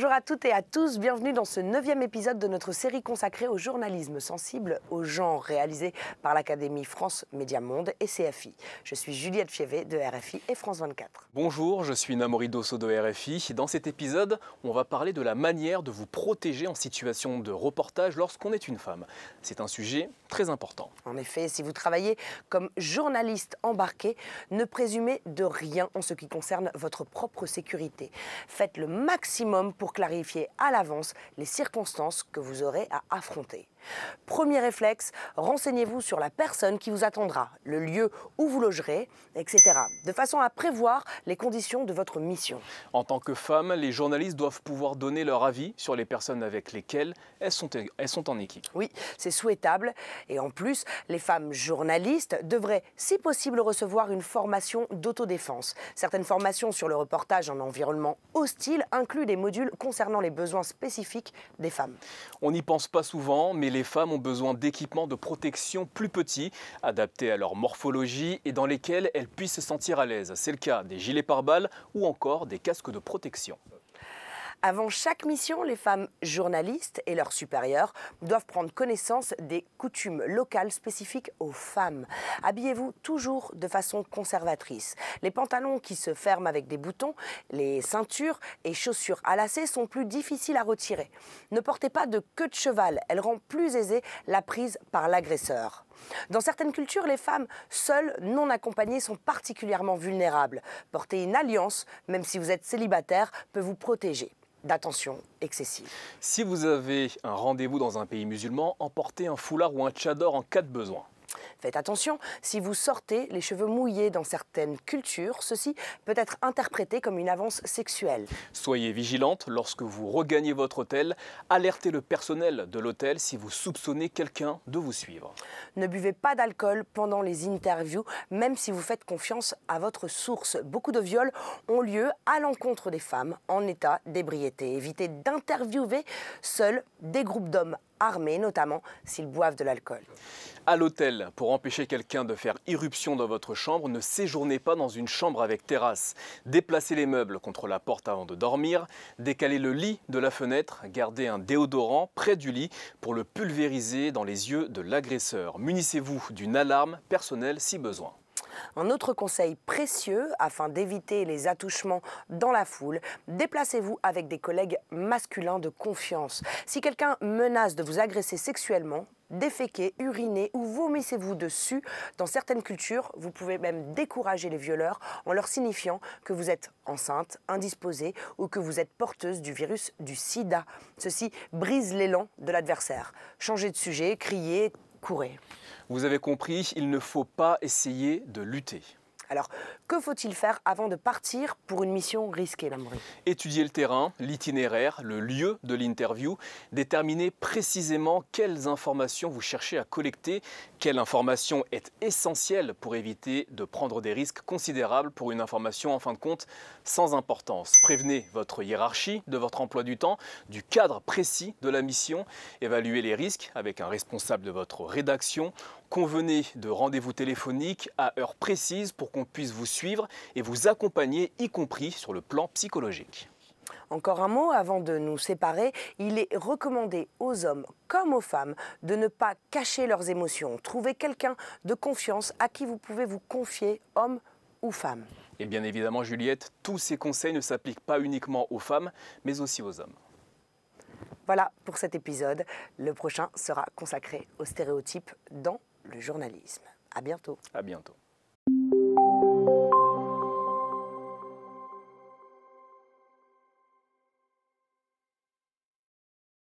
Bonjour à toutes et à tous, bienvenue dans ce neuvième épisode de notre série consacrée au journalisme sensible au genre réalisé par l'Académie France Média Monde et CFI. Je suis Juliette Fievé de RFI et France 24. Bonjour, je suis Namori Dosso de RFI. Dans cet épisode, on va parler de la manière de vous protéger en situation de reportage lorsqu'on est une femme. C'est un sujet très important. En effet, si vous travaillez comme journaliste embarqué, ne présumez de rien en ce qui concerne votre propre sécurité. Faites le maximum pour clarifier à l'avance les circonstances que vous aurez à affronter. Premier réflexe, renseignez-vous sur la personne qui vous attendra, le lieu où vous logerez, etc. De façon à prévoir les conditions de votre mission. En tant que femme, les journalistes doivent pouvoir donner leur avis sur les personnes avec lesquelles elles sont, elles sont en équipe. Oui, c'est souhaitable. Et en plus, les femmes journalistes devraient, si possible, recevoir une formation d'autodéfense. Certaines formations sur le reportage en environnement hostile incluent des modules concernant les besoins spécifiques des femmes. On n'y pense pas souvent, mais les femmes ont besoin d'équipements de protection plus petits, adaptés à leur morphologie et dans lesquels elles puissent se sentir à l'aise. C'est le cas des gilets pare-balles ou encore des casques de protection. Avant chaque mission, les femmes journalistes et leurs supérieurs doivent prendre connaissance des coutumes locales spécifiques aux femmes. Habillez-vous toujours de façon conservatrice. Les pantalons qui se ferment avec des boutons, les ceintures et chaussures à lacets sont plus difficiles à retirer. Ne portez pas de queue de cheval, elle rend plus aisée la prise par l'agresseur. Dans certaines cultures, les femmes seules, non accompagnées, sont particulièrement vulnérables. Porter une alliance, même si vous êtes célibataire, peut vous protéger d'attention excessive. Si vous avez un rendez-vous dans un pays musulman, emportez un foulard ou un tchador en cas de besoin. Faites attention, si vous sortez les cheveux mouillés dans certaines cultures, ceci peut être interprété comme une avance sexuelle. Soyez vigilante lorsque vous regagnez votre hôtel. Alertez le personnel de l'hôtel si vous soupçonnez quelqu'un de vous suivre. Ne buvez pas d'alcool pendant les interviews, même si vous faites confiance à votre source. Beaucoup de viols ont lieu à l'encontre des femmes en état d'ébriété. Évitez d'interviewer seuls des groupes d'hommes armés, notamment s'ils boivent de l'alcool. À l'hôtel, pour empêcher quelqu'un de faire irruption dans votre chambre, ne séjournez pas dans une chambre avec terrasse. Déplacez les meubles contre la porte avant de dormir, décalez le lit de la fenêtre, gardez un déodorant près du lit pour le pulvériser dans les yeux de l'agresseur. Munissez-vous d'une alarme personnelle si besoin. Un autre conseil précieux afin d'éviter les attouchements dans la foule, déplacez-vous avec des collègues masculins de confiance. Si quelqu'un menace de vous agresser sexuellement, déféquez, uriner ou vomissez-vous dessus. Dans certaines cultures, vous pouvez même décourager les violeurs en leur signifiant que vous êtes enceinte, indisposée ou que vous êtes porteuse du virus du sida. Ceci brise l'élan de l'adversaire. Changez de sujet, criez, vous avez compris, il ne faut pas essayer de lutter. Alors, que faut-il faire avant de partir pour une mission risquée, Étudier le terrain, l'itinéraire, le lieu de l'interview, déterminer précisément quelles informations vous cherchez à collecter, quelle information est essentielle pour éviter de prendre des risques considérables pour une information en fin de compte sans importance. Prévenez votre hiérarchie de votre emploi du temps, du cadre précis de la mission, évaluez les risques avec un responsable de votre rédaction, Convenez de rendez-vous téléphonique à heure précise pour qu'on puisse vous suivre et vous accompagner, y compris sur le plan psychologique. Encore un mot avant de nous séparer, il est recommandé aux hommes comme aux femmes de ne pas cacher leurs émotions. Trouvez quelqu'un de confiance à qui vous pouvez vous confier, homme ou femme. Et bien évidemment, Juliette, tous ces conseils ne s'appliquent pas uniquement aux femmes, mais aussi aux hommes. Voilà pour cet épisode. Le prochain sera consacré aux stéréotypes dans le journalisme. À bientôt. À bientôt.